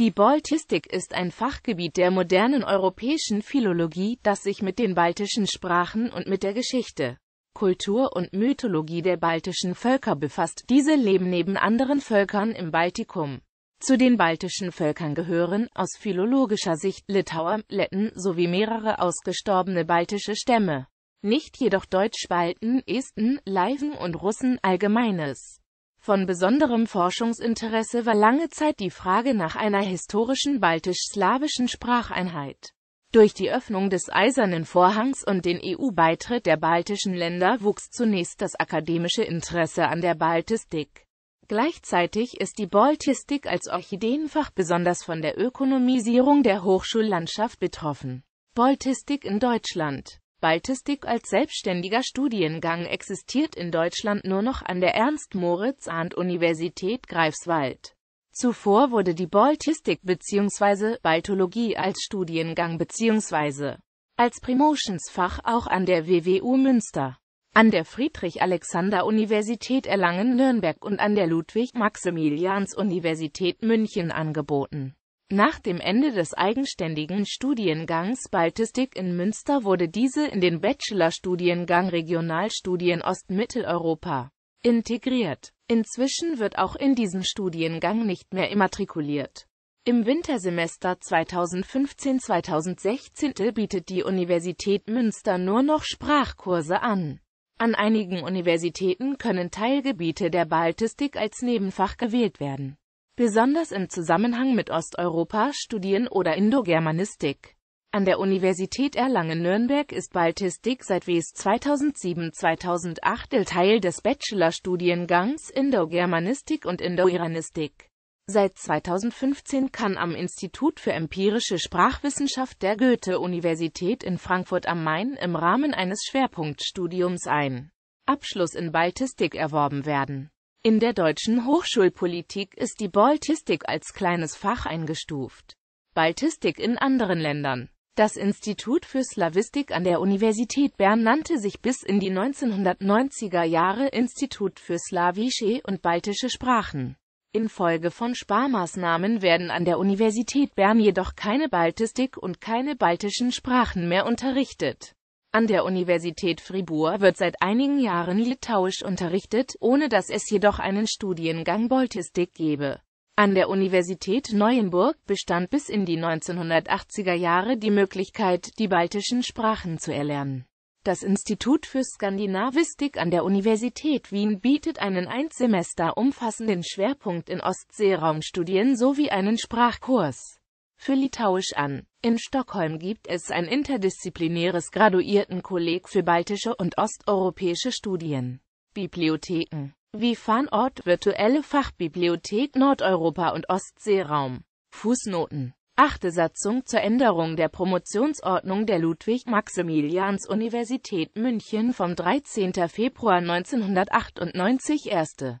Die Baltistik ist ein Fachgebiet der modernen europäischen Philologie, das sich mit den baltischen Sprachen und mit der Geschichte, Kultur und Mythologie der baltischen Völker befasst. Diese leben neben anderen Völkern im Baltikum. Zu den baltischen Völkern gehören, aus philologischer Sicht, Litauer, Letten sowie mehrere ausgestorbene baltische Stämme. Nicht jedoch Deutsch-Balten, Esten, Leiven und Russen allgemeines. Von besonderem Forschungsinteresse war lange Zeit die Frage nach einer historischen baltisch-slawischen Spracheinheit. Durch die Öffnung des Eisernen Vorhangs und den EU-Beitritt der baltischen Länder wuchs zunächst das akademische Interesse an der Baltistik. Gleichzeitig ist die Baltistik als Orchideenfach besonders von der Ökonomisierung der Hochschullandschaft betroffen. Baltistik in Deutschland Baltistik als selbstständiger Studiengang existiert in Deutschland nur noch an der Ernst-Moritz-Arndt-Universität Greifswald. Zuvor wurde die Baltistik bzw. Baltologie als Studiengang bzw. als Promotionsfach auch an der WWU Münster, an der Friedrich-Alexander-Universität Erlangen-Nürnberg und an der Ludwig-Maximilians-Universität München angeboten nach dem Ende des eigenständigen Studiengangs Baltistik in Münster wurde diese in den Bachelorstudiengang Regionalstudien Ostmitteleuropa integriert. Inzwischen wird auch in diesem Studiengang nicht mehr immatrikuliert. Im Wintersemester 2015-2016 bietet die Universität Münster nur noch Sprachkurse an. An einigen Universitäten können Teilgebiete der Baltistik als Nebenfach gewählt werden besonders im Zusammenhang mit Osteuropa-Studien oder Indogermanistik. An der Universität Erlangen-Nürnberg ist Baltistik seit WES 2007-2008 Teil des Bachelorstudiengangs Indogermanistik und Indoiranistik. Seit 2015 kann am Institut für empirische Sprachwissenschaft der Goethe-Universität in Frankfurt am Main im Rahmen eines Schwerpunktstudiums ein Abschluss in Baltistik erworben werden in der deutschen Hochschulpolitik ist die Baltistik als kleines Fach eingestuft. Baltistik in anderen Ländern. Das Institut für Slawistik an der Universität Bern nannte sich bis in die 1990er Jahre Institut für slawische und baltische Sprachen. Infolge von Sparmaßnahmen werden an der Universität Bern jedoch keine Baltistik und keine baltischen Sprachen mehr unterrichtet. An der Universität Fribourg wird seit einigen Jahren Litauisch unterrichtet, ohne dass es jedoch einen Studiengang Baltistik gebe. An der Universität Neuenburg bestand bis in die 1980er Jahre die Möglichkeit, die baltischen Sprachen zu erlernen. Das Institut für Skandinavistik an der Universität Wien bietet einen ein Semester umfassenden Schwerpunkt in Ostseeraumstudien sowie einen Sprachkurs für Litauisch an. In Stockholm gibt es ein interdisziplinäres Graduiertenkolleg für baltische und osteuropäische Studien. Bibliotheken wie Fahnort virtuelle Fachbibliothek Nordeuropa und Ostseeraum. Fußnoten Achte Satzung zur Änderung der Promotionsordnung der Ludwig-Maximilians-Universität München vom 13. Februar 1998 Erste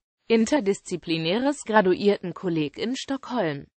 interdisziplinäres Graduiertenkolleg in Stockholm